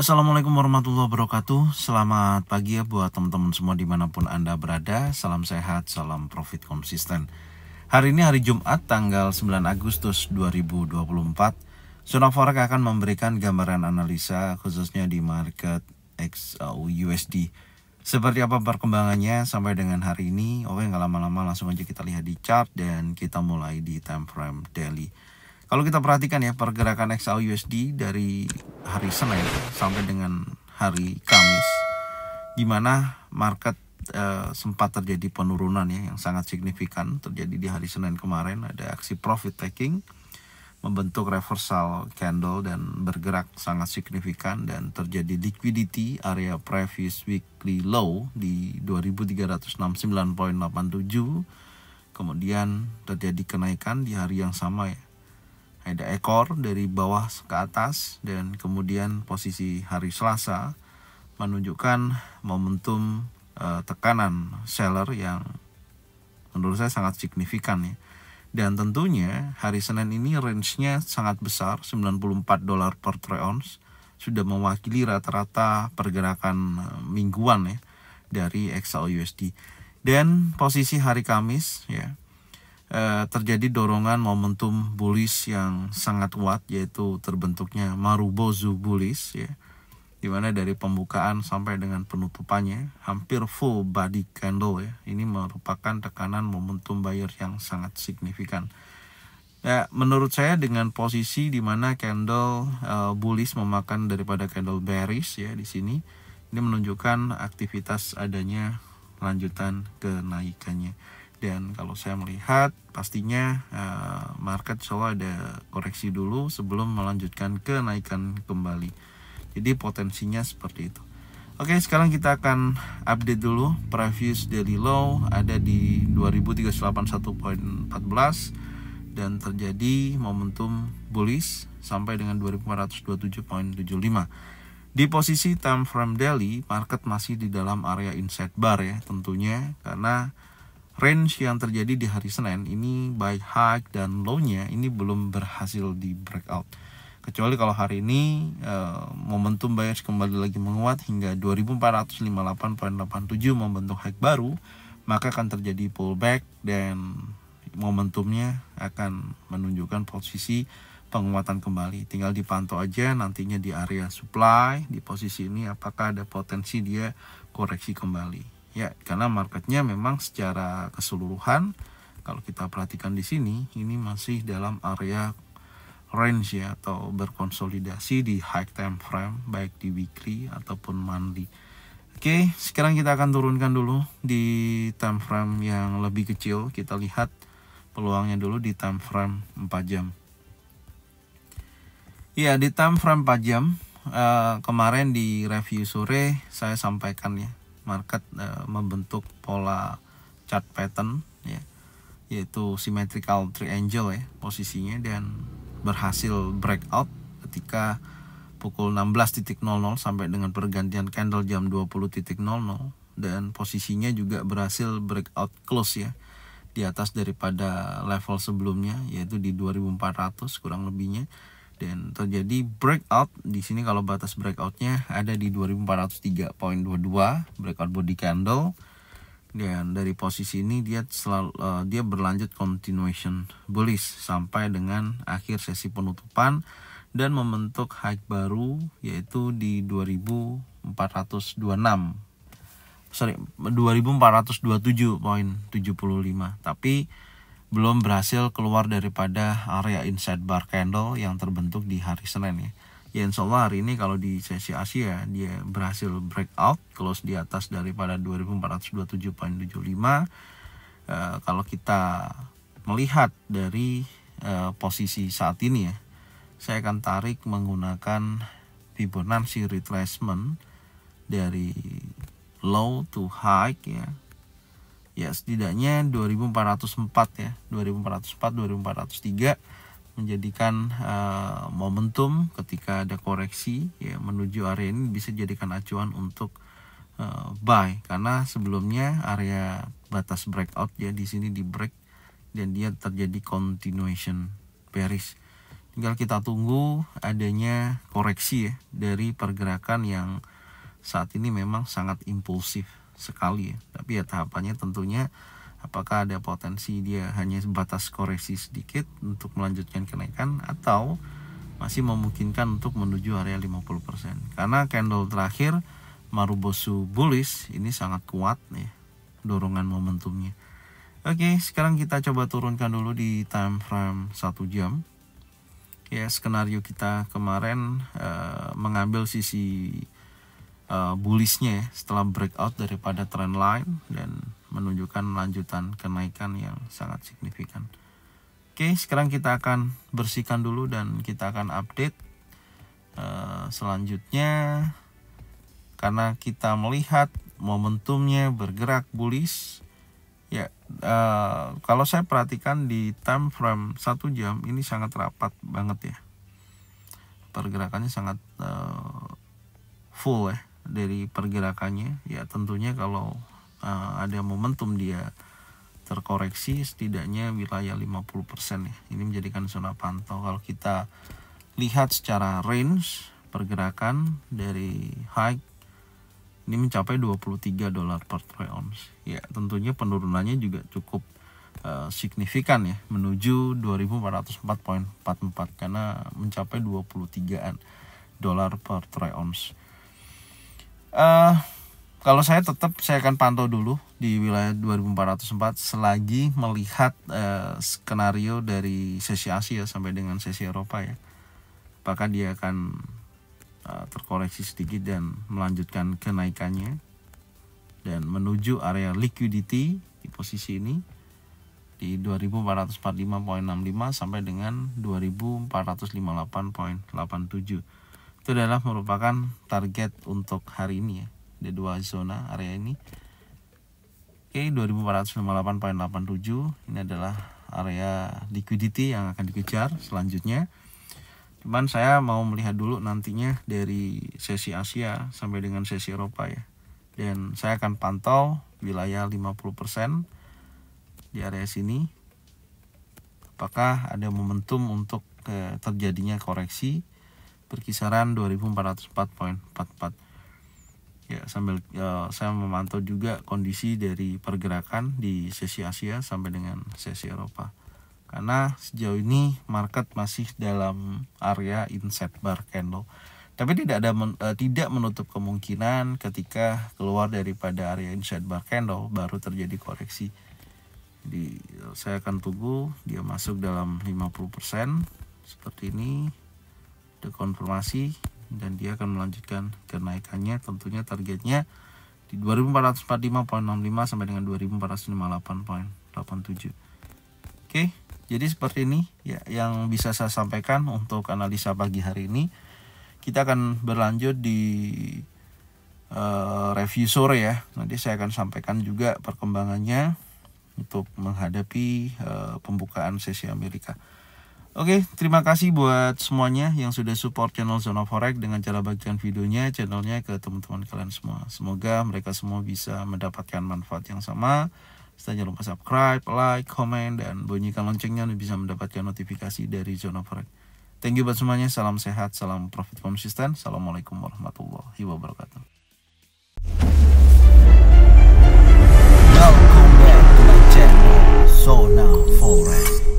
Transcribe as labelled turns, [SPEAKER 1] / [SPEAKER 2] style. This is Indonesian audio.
[SPEAKER 1] Assalamualaikum warahmatullahi wabarakatuh Selamat pagi ya buat teman-teman semua dimanapun Anda berada Salam sehat, salam profit konsisten Hari ini hari Jumat tanggal 9 Agustus 2024 Zona Forex akan memberikan gambaran analisa khususnya di market XUSD uh, Seperti apa perkembangannya sampai dengan hari ini Oke nggak lama-lama langsung aja kita lihat di chart dan kita mulai di time frame daily kalau kita perhatikan ya pergerakan XAU USD dari hari Senin sampai dengan hari Kamis, gimana market Uh, sempat terjadi penurunan ya yang sangat signifikan terjadi di hari Senin kemarin ada aksi profit taking membentuk reversal candle dan bergerak sangat signifikan dan terjadi liquidity area previous weekly low di 2369.87 kemudian terjadi kenaikan di hari yang sama ya ada ekor dari bawah ke atas dan kemudian posisi hari Selasa menunjukkan momentum uh, tekanan seller yang menurut saya sangat signifikan ya. Dan tentunya hari Senin ini range-nya sangat besar, 94 dolar per troy ounce, sudah mewakili rata-rata pergerakan eh, mingguan ya dari XLUSD Dan posisi hari Kamis ya, Eh, terjadi dorongan momentum bullish yang sangat kuat yaitu terbentuknya marubozu bullish ya dimana dari pembukaan sampai dengan penutupannya hampir full body candle ya ini merupakan tekanan momentum buyer yang sangat signifikan ya menurut saya dengan posisi dimana candle uh, bullish memakan daripada candle bearish ya di sini ini menunjukkan aktivitas adanya lanjutan kenaikannya dan kalau saya melihat pastinya uh, market selalu ada koreksi dulu sebelum melanjutkan kenaikan kembali jadi potensinya seperti itu Oke sekarang kita akan update dulu previous daily low ada di 2381.14 dan terjadi momentum bullish sampai dengan 2427.75 di posisi time frame daily market masih di dalam area inside bar ya tentunya karena range yang terjadi di hari Senin ini buy high dan low-nya ini belum berhasil di breakout. Kecuali kalau hari ini eh, momentum buyers kembali lagi menguat hingga 2458.87 membentuk high baru, maka akan terjadi pullback dan momentumnya akan menunjukkan posisi penguatan kembali. Tinggal dipantau aja nantinya di area supply di posisi ini apakah ada potensi dia koreksi kembali. Ya, karena marketnya memang secara keseluruhan kalau kita perhatikan di sini ini masih dalam area range ya atau berkonsolidasi di high time frame baik di weekly ataupun monthly. Oke, sekarang kita akan turunkan dulu di time frame yang lebih kecil. Kita lihat peluangnya dulu di time frame 4 jam. Ya, di time frame 4 jam eh, kemarin di review sore saya sampaikan ya market e, membentuk pola chart pattern ya yaitu symmetrical triangle ya posisinya dan berhasil breakout ketika pukul 16.00 sampai dengan pergantian candle jam 20.00 dan posisinya juga berhasil breakout close ya di atas daripada level sebelumnya yaitu di 2400 kurang lebihnya dan terjadi breakout di sini kalau batas breakoutnya ada di 2403.22 breakout body candle dan dari posisi ini dia selalu uh, dia berlanjut continuation bullish sampai dengan akhir sesi penutupan dan membentuk high baru yaitu di 2426 sorry 2427.75 tapi belum berhasil keluar daripada area inside bar candle yang terbentuk di hari Senin ya. Ya insya Allah hari ini kalau di sesi Asia dia berhasil breakout close di atas daripada 2427.75 uh, eh, kalau kita melihat dari uh, posisi saat ini ya saya akan tarik menggunakan Fibonacci retracement dari low to high ya ya setidaknya 2404 ya 2404 2403 menjadikan uh, momentum ketika ada koreksi ya menuju area ini bisa dijadikan acuan untuk uh, buy karena sebelumnya area batas breakout ya di sini di break dan dia terjadi continuation bearish tinggal kita tunggu adanya koreksi ya dari pergerakan yang saat ini memang sangat impulsif sekali ya. tapi ya tahapannya tentunya apakah ada potensi dia hanya sebatas koreksi sedikit untuk melanjutkan kenaikan atau masih memungkinkan untuk menuju area 50% karena candle terakhir Marubosu bullish ini sangat kuat nih dorongan momentumnya oke sekarang kita coba turunkan dulu di time frame 1 jam ya skenario kita kemarin eh, mengambil sisi uh, bullishnya ya, setelah breakout daripada trend line dan menunjukkan lanjutan kenaikan yang sangat signifikan. Oke, sekarang kita akan bersihkan dulu dan kita akan update uh, selanjutnya karena kita melihat momentumnya bergerak bullish ya uh, kalau saya perhatikan di time frame satu jam ini sangat rapat banget ya pergerakannya sangat uh, full ya dari pergerakannya ya tentunya kalau uh, ada momentum dia terkoreksi setidaknya wilayah 50% ya ini menjadikan zona pantau kalau kita lihat secara range pergerakan dari high ini mencapai 23 dolar per troy ounce ya tentunya penurunannya juga cukup uh, signifikan ya menuju 2404.44 karena mencapai 23an dolar per troy ounce uh, kalau saya tetap saya akan pantau dulu di wilayah 2404 selagi melihat uh, skenario dari sesi Asia sampai dengan sesi Eropa ya apakah dia akan uh, terkoreksi sedikit dan melanjutkan kenaikannya dan menuju area liquidity di posisi ini di 2445.65 sampai dengan 2458.87 itu adalah merupakan target untuk hari ini ya di dua zona area ini oke 2458.87 ini adalah area liquidity yang akan dikejar selanjutnya cuman saya mau melihat dulu nantinya dari sesi Asia sampai dengan sesi Eropa ya dan saya akan pantau wilayah 50% di area sini apakah ada momentum untuk eh, terjadinya koreksi berkisaran 2404.44 ya sambil uh, saya memantau juga kondisi dari pergerakan di sesi Asia sampai dengan sesi Eropa karena sejauh ini market masih dalam area inset bar candle tapi tidak ada men, uh, tidak menutup kemungkinan ketika keluar daripada area inside bar candle baru terjadi koreksi jadi eh, saya akan tunggu dia masuk dalam 50% seperti ini terkonfirmasi dan dia akan melanjutkan kenaikannya tentunya targetnya di 2445.65 sampai dengan 2458.87 oke jadi seperti ini ya yang bisa saya sampaikan untuk analisa pagi hari ini kita akan berlanjut di uh, review sore ya nanti saya akan sampaikan juga perkembangannya untuk menghadapi uh, pembukaan sesi Amerika. Oke, terima kasih buat semuanya yang sudah support channel Zona Forex dengan cara bagikan videonya, channelnya ke teman-teman kalian semua. Semoga mereka semua bisa mendapatkan manfaat yang sama. jangan lupa subscribe, like, komen, dan bunyikan loncengnya untuk bisa mendapatkan notifikasi dari Zona Forex. Thank you buat semuanya, salam sehat, salam profit konsisten, Assalamualaikum warahmatullahi wabarakatuh. Welcome back to Zona Forex.